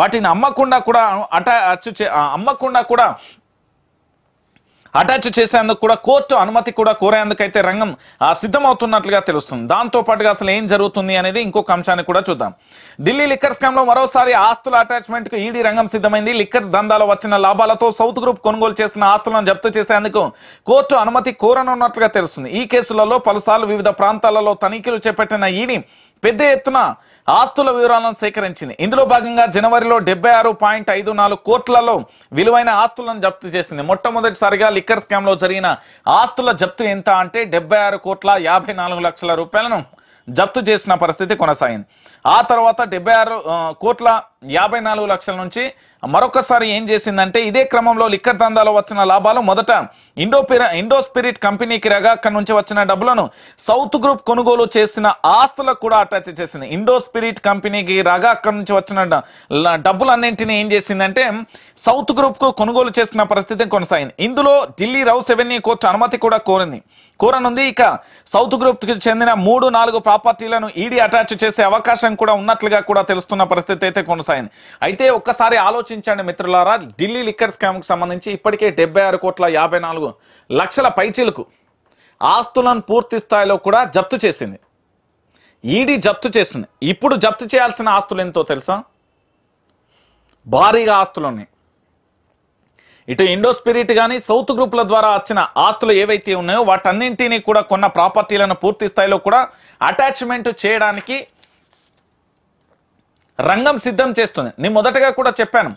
వాటిని అమ్మకుండా కూడా అటాచ్ అచ్చు అమ్మకుండా కూడా అటాచ్ చేసేందుకు కూడా కోర్టు అనుమతి కూడా కోరేందుకైతే రంగం సిద్ధమవుతున్నట్లుగా తెలుస్తుంది దాంతో పాటుగా అసలు ఏం జరుగుతుంది అనేది ఇంకొక అంశాన్ని కూడా చూద్దాం ఢిల్లీ లిక్కర్ స్కామ్ లో మరోసారి ఆస్తుల అటాచ్మెంట్ కు ఈడీ రంగం సిద్ధమైంది లిక్కర్ దందాలో వచ్చిన లాభాలతో సౌత్ గ్రూప్ కొనుగోలు చేస్తున్న ఆస్తులను జప్తు చేసేందుకు కోర్టు అనుమతి కోరనున్నట్లుగా తెలుస్తుంది ఈ కేసులలో పలుసార్లు వివిధ ప్రాంతాలలో తనిఖీలు చేపట్టిన ఈడీ పెద్ద ఎత్తున ఆస్తుల వివరాలను సేకరించింది ఇందులో భాగంగా జనవరిలో డెబ్బై ఆరు పాయింట్ ఐదు నాలుగు కోట్లలో విలువైన ఆస్తులను జప్తు చేసింది మొట్టమొదటిసారిగా లిక్కర్ స్కామ్లో జరిగిన ఆస్తుల జప్తు ఎంత అంటే డెబ్బై ఆరు కోట్ల యాభై నాలుగు లక్షల రూపాయలను జప్తు చేసిన పరిస్థితి కొనసాగింది ఆ తర్వాత డెబ్బై ఆరు కోట్ల యాభై నాలుగు లక్షల నుంచి మరొకసారి ఏం చేసిందంటే ఇదే క్రమంలో లిక్కర్ దందాలు వచ్చిన లాభాలు మొదట ఇండో ఇండో స్పిరిట్ కంపెనీకి రాగా అక్కడి నుంచి వచ్చిన డబ్బులను సౌత్ గ్రూప్ కొనుగోలు చేసిన ఆస్తులకు కూడా అటాచ్ చేసింది ఇండో స్పిరిట్ కంపెనీకి రాగా అక్కడి నుంచి వచ్చిన డబ్బులన్నింటినీ ఏం చేసిందంటే సౌత్ గ్రూప్కు కొనుగోలు చేసిన పరిస్థితి కొనసాగింది ఇందులో ఢిల్లీ రౌస్ రెవెన్యూ కోర్టు అనుమతి కూడా కోరింది కోరనుంది ఇక సౌత్ గ్రూప్ కి చెందిన మూడు నాలుగు ప్రాపర్టీలను ఈడీ అటాచ్ చేసే అవకాశం కూడా ఉన్నట్లుగా కూడా తెలుస్తున్న పరిస్థితి అయితే కొనసాగింది వస్తాయని అయితే ఒక్కసారి ఆలోచించండి మిత్రులారా ఢిల్లీ లిక్కర్ స్కామ్కు సంబంధించి ఇప్పటికే డెబ్బై ఆరు కోట్ల యాభై నాలుగు లక్షల పైచీలకు ఆస్తులను పూర్తి స్థాయిలో కూడా జప్తు చేసింది ఈడీ జప్తు చేసింది ఇప్పుడు జప్తు చేయాల్సిన ఆస్తులు ఎంతో తెలుసా భారీగా ఆస్తులు ఉన్నాయి ఇటు ఇండో స్పిరిట్ కానీ సౌత్ గ్రూపుల ద్వారా వచ్చిన ఆస్తులు ఏవైతే ఉన్నాయో వాటన్నింటినీ కూడా కొన్న ప్రాపర్టీలను పూర్తి స్థాయిలో కూడా అటాచ్మెంట్ చేయడానికి రంగం సిద్ధం చేస్తుంది నేను మొదటగా కూడా చెప్పాను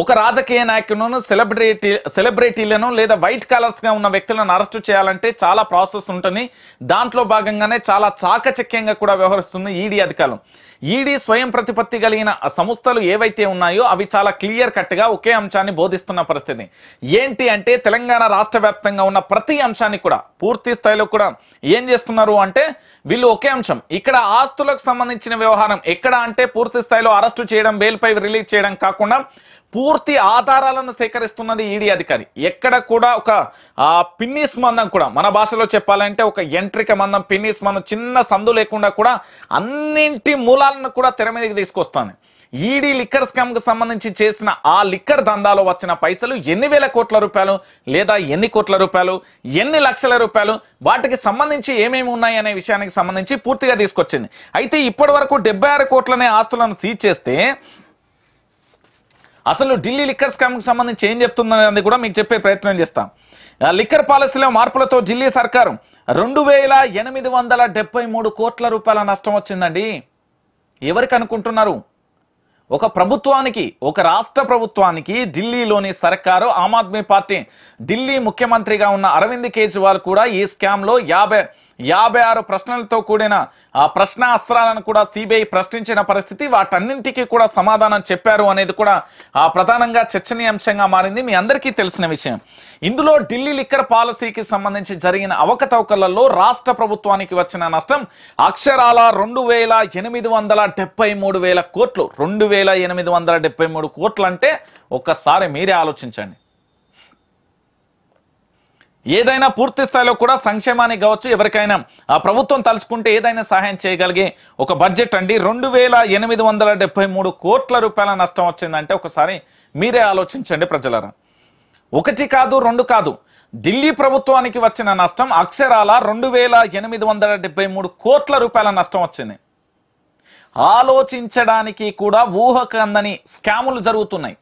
ఒక రాజకీయ నాయకులను సెలబ్రిటీ సెలబ్రిటీలను లేదా వైట్ కలర్స్గా ఉన్న వ్యక్తులను అరెస్టు చేయాలంటే చాలా ప్రాసెస్ ఉంటుంది దాంట్లో భాగంగానే చాలా చాకచక్యంగా కూడా వ్యవహరిస్తుంది ఈడీ e అధికారులు ఈడీ e స్వయం ప్రతిపత్తి కలిగిన సంస్థలు ఏవైతే ఉన్నాయో అవి చాలా క్లియర్ కట్గా ఒకే అంశాన్ని బోధిస్తున్న పరిస్థితి ఏంటి అంటే తెలంగాణ రాష్ట్ర వ్యాప్తంగా ఉన్న ప్రతి అంశాన్ని కూడా పూర్తి స్థాయిలో కూడా ఏం చేస్తున్నారు అంటే వీళ్ళు ఒకే అంశం ఇక్కడ ఆస్తులకు సంబంధించిన వ్యవహారం ఎక్కడ అంటే పూర్తి స్థాయిలో అరెస్టు చేయడం బెయిల్పై రిలీజ్ చేయడం కాకుండా పూర్తి ఆధారాలను సేకరిస్తున్నది ఈడీ అధికారి ఎక్కడ కూడా ఒక పిన్నిస్ మందం కూడా మన భాషలో చెప్పాలంటే ఒక ఎంట్రిక మందం పిన్నిస్ మందం చిన్న సందు లేకుండా కూడా అన్నింటి మూలాలను కూడా తెర మీదకి తీసుకొస్తాను ఈడీ లిక్కర్ స్కామ్కి సంబంధించి చేసిన ఆ లిక్కర్ దందాలో వచ్చిన పైసలు ఎన్ని వేల కోట్ల రూపాయలు లేదా ఎన్ని కోట్ల రూపాయలు ఎన్ని లక్షల రూపాయలు వాటికి సంబంధించి ఏమేమి ఉన్నాయి అనే విషయానికి సంబంధించి పూర్తిగా తీసుకొచ్చింది అయితే ఇప్పటి వరకు కోట్లనే ఆస్తులను సీజ్ చేస్తే అసలు ఢిల్లీ లిక్కర్ స్కామ్కి సంబంధించి ఏం చెప్తుందనేది కూడా మీకు చెప్పే ప్రయత్నం చేస్తాం లిక్కర్ పాలసీలో మార్పులతో ఢిల్లీ సర్కారు రెండు వేల ఎనిమిది వందల డెబ్బై మూడు కోట్ల రూపాయల నష్టం వచ్చిందండి ఎవరికి అనుకుంటున్నారు ఒక ప్రభుత్వానికి ఒక రాష్ట్ర ప్రభుత్వానికి ఢిల్లీలోని సర్కారు ఆమ్ ఆద్మీ పార్టీ ఢిల్లీ ముఖ్యమంత్రిగా ఉన్న అరవింద్ కేజ్రీవాల్ కూడా ఈ స్కామ్లో యాభై యాభై ఆరు ప్రశ్నలతో కూడిన ఆ ప్రశ్న అస్త్రాలను కూడా సిబిఐ ప్రశ్నించిన పరిస్థితి వాటన్నింటికీ కూడా సమాధానం చెప్పారు అనేది కూడా ప్రధానంగా చర్చనీయాంశంగా మారింది మీ అందరికీ తెలిసిన విషయం ఇందులో ఢిల్లీ లిక్కర్ పాలసీకి సంబంధించి జరిగిన అవకతవకలలో రాష్ట్ర ప్రభుత్వానికి వచ్చిన నష్టం అక్షరాల రెండు వేల ఎనిమిది వందల డెబ్బై మూడు వేల కోట్లు రెండు వేల ఎనిమిది వందల డెబ్బై మూడు కోట్లు అంటే ఒక్కసారి మీరే ఆలోచించండి ఏదైనా పూర్తి స్థాయిలో కూడా సంక్షేమానికి కావచ్చు ఎవరికైనా ఆ ప్రభుత్వం తలుసుకుంటే ఏదైనా సహాయం చేయగలిగే ఒక బడ్జెట్ అండి రెండు వేల ఎనిమిది వందల డెబ్బై మూడు కోట్ల రూపాయల నష్టం వచ్చిందంటే ఒకసారి మీరే ఆలోచించండి ప్రజలరా ఒకటి కాదు రెండు కాదు ఢిల్లీ ప్రభుత్వానికి వచ్చిన నష్టం అక్షరాల రెండు వేల ఎనిమిది వందల డెబ్బై మూడు కోట్ల రూపాయల నష్టం వచ్చింది ఆలోచించడానికి కూడా ఊహకందని స్కాములు జరుగుతున్నాయి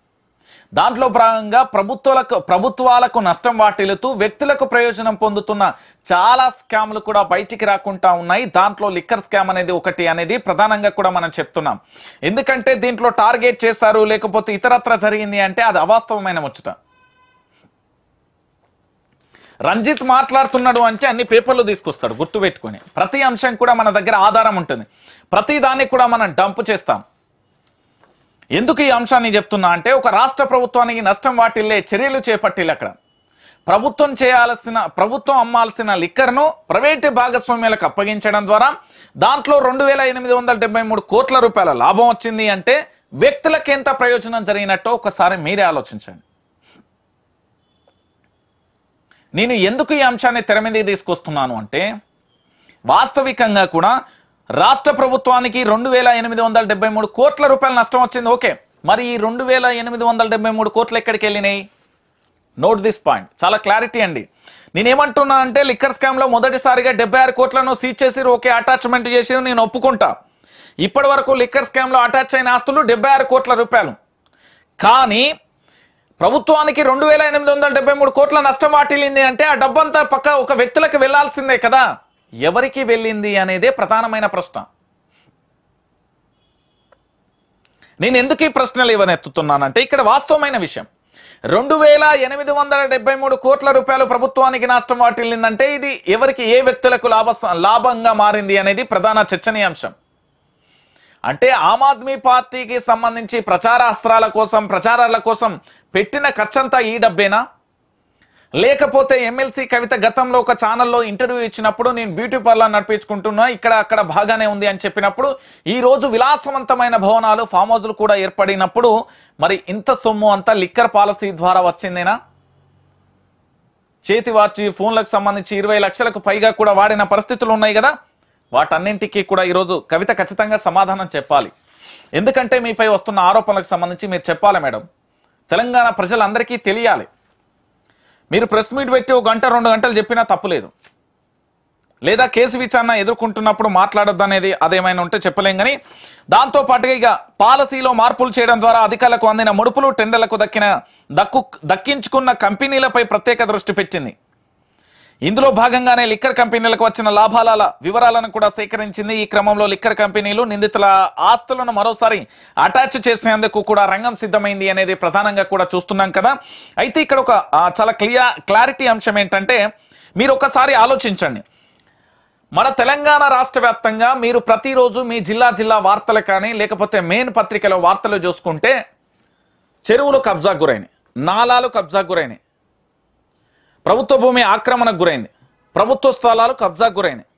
దాంట్లో భాగంగా ప్రభుత్వాలకు ప్రభుత్వాలకు నష్టం వాటిల్లుతూ వ్యక్తులకు ప్రయోజనం పొందుతున్న చాలా స్కామ్లు కూడా బయటికి రాకుండా ఉన్నాయి దాంట్లో లిక్కర్ స్కామ్ అనేది ఒకటి అనేది ప్రధానంగా కూడా మనం చెప్తున్నాం ఎందుకంటే దీంట్లో టార్గెట్ చేశారు లేకపోతే ఇతరత్ర జరిగింది అంటే అది అవాస్తవమైన ముచ్చట రంజిత్ మాట్లాడుతున్నాడు అంటే అన్ని పేపర్లు తీసుకొస్తాడు గుర్తుపెట్టుకొని ప్రతి అంశం కూడా మన దగ్గర ఆధారం ఉంటుంది ప్రతి దాన్ని కూడా మనం డంప్ చేస్తాం ఎందుకు ఈ అంశాన్ని చెప్తున్నా అంటే ఒక రాష్ట్ర ప్రభుత్వానికి నష్టం వాటిల్లే చర్యలు చేపట్టిల్లు అక్కడ ప్రభుత్వం చేయాల్సిన ప్రభుత్వం అమ్మాల్సిన లిక్కర్ను ప్రైవేటు భాగస్వామ్యాలకు అప్పగించడం ద్వారా దాంట్లో రెండు వేల ఎనిమిది వందల డెబ్బై మూడు కోట్ల రూపాయల లాభం వచ్చింది అంటే వ్యక్తులకు ఎంత ప్రయోజనం జరిగినట్టు ఒకసారి మీరే ఆలోచించండి నేను ఎందుకు ఈ అంశాన్ని తెర మీదకి తీసుకొస్తున్నాను అంటే వాస్తవికంగా కూడా రాష్ట్ర ప్రభుత్వానికి రెండు వేల ఎనిమిది వందల డెబ్బై మూడు కోట్ల రూపాయల నష్టం వచ్చింది ఓకే మరి ఈ రెండు వేల ఎనిమిది వందల డెబ్బై మూడు కోట్లు ఎక్కడికి వెళ్ళినాయి నోట్ దిస్ పాయింట్ చాలా క్లారిటీ అండి నేనేమంటున్నా అంటే లిక్కర్ స్కామ్లో మొదటిసారిగా డెబ్బై ఆరు కోట్లను సీజ్ చేసి ఓకే అటాచ్మెంట్ చేసి నేను ఒప్పుకుంటా ఇప్పటి వరకు లిక్కర్ స్కామ్లో అటాచ్ అయిన ఆస్తులు డెబ్బై ఆరు కోట్ల రూపాయలు కానీ ప్రభుత్వానికి రెండు వేల ఎనిమిది వందల డెబ్బై మూడు కోట్ల నష్టం వాటిల్లింది అంటే ఆ డబ్బంతా పక్క ఒక వ్యక్తులకు వెళ్లాల్సిందే కదా ఎవరికి వెళ్ళింది అనేదే ప్రధానమైన ప్రశ్న నేను ఎందుకు ఈ ప్రశ్నలు ఇవ్వనెత్తుతున్నానంటే ఇక్కడ వాస్తవమైన విషయం రెండు వేల ఎనిమిది వందల డెబ్బై మూడు కోట్ల రూపాయలు ప్రభుత్వానికి నష్టం వాటిల్లిందంటే ఇది ఎవరికి ఏ వ్యక్తులకు లాభ లాభంగా మారింది అనేది ప్రధాన చర్చనీయాంశం అంటే ఆమ్ ఆద్మీ పార్టీకి సంబంధించి ప్రచార అస్త్రాల కోసం ప్రచారాల కోసం పెట్టిన ఖర్చంతా ఈ డబ్బేనా లేకపోతే ఎమ్మెల్సీ కవిత గతంలో ఒక ఛానల్లో ఇంటర్వ్యూ ఇచ్చినప్పుడు నేను బ్యూటీ పార్లర్ నడిపించుకుంటున్నా ఇక్కడ అక్కడ బాగానే ఉంది అని చెప్పినప్పుడు ఈ రోజు విలాసవంతమైన భవనాలు ఫామ్ హౌస్లు కూడా ఏర్పడినప్పుడు మరి ఇంత సొమ్ము అంతా లిక్కర్ పాలసీ ద్వారా వచ్చిందేనా చేతి వాచి ఫోన్లకు సంబంధించి ఇరవై లక్షలకు పైగా కూడా వాడిన పరిస్థితులు ఉన్నాయి కదా వాటన్నింటికీ కూడా ఈరోజు కవిత ఖచ్చితంగా సమాధానం చెప్పాలి ఎందుకంటే మీపై వస్తున్న ఆరోపణలకు సంబంధించి మీరు చెప్పాలి మేడం తెలంగాణ ప్రజలందరికీ తెలియాలి మీరు ప్రెస్ మీట్ పెట్టి ఒక గంట రెండు గంటలు చెప్పినా తప్పులేదు లేదా కేసు విచారణ ఎదుర్కొంటున్నప్పుడు మాట్లాడద్దు అనేది అదేమైనా ఉంటే చెప్పలేం కానీ దాంతో పాటుగా ఇక పాలసీలో మార్పులు చేయడం ద్వారా అధికారులకు అందిన ముడుపులు టెండర్లకు దక్కిన దక్కు దక్కించుకున్న కంపెనీలపై ప్రత్యేక దృష్టి పెట్టింది ఇందులో భాగంగానే లిక్కర్ కంపెనీలకు వచ్చిన లాభాల వివరాలను కూడా సేకరించింది ఈ క్రమంలో లిక్కర్ కంపెనీలు నిందితుల ఆస్తులను మరోసారి అటాచ్ చేసేందుకు కూడా రంగం సిద్ధమైంది అనేది ప్రధానంగా కూడా చూస్తున్నాం కదా అయితే ఇక్కడ ఒక చాలా క్లియర్ క్లారిటీ అంశం ఏంటంటే మీరు ఒకసారి ఆలోచించండి మన తెలంగాణ రాష్ట్ర వ్యాప్తంగా మీరు ప్రతిరోజు మీ జిల్లా జిల్లా వార్తలు కానీ లేకపోతే మెయిన్ పత్రికలో వార్తలు చూసుకుంటే చెరువులు కబ్జా గురైనాయి నాలాలు కబ్జా గురైనాయి ప్రభుత్వ భూమి ఆక్రమణకు గురైంది ప్రభుత్వ స్థలాలు కబ్జాకు గురైనాయి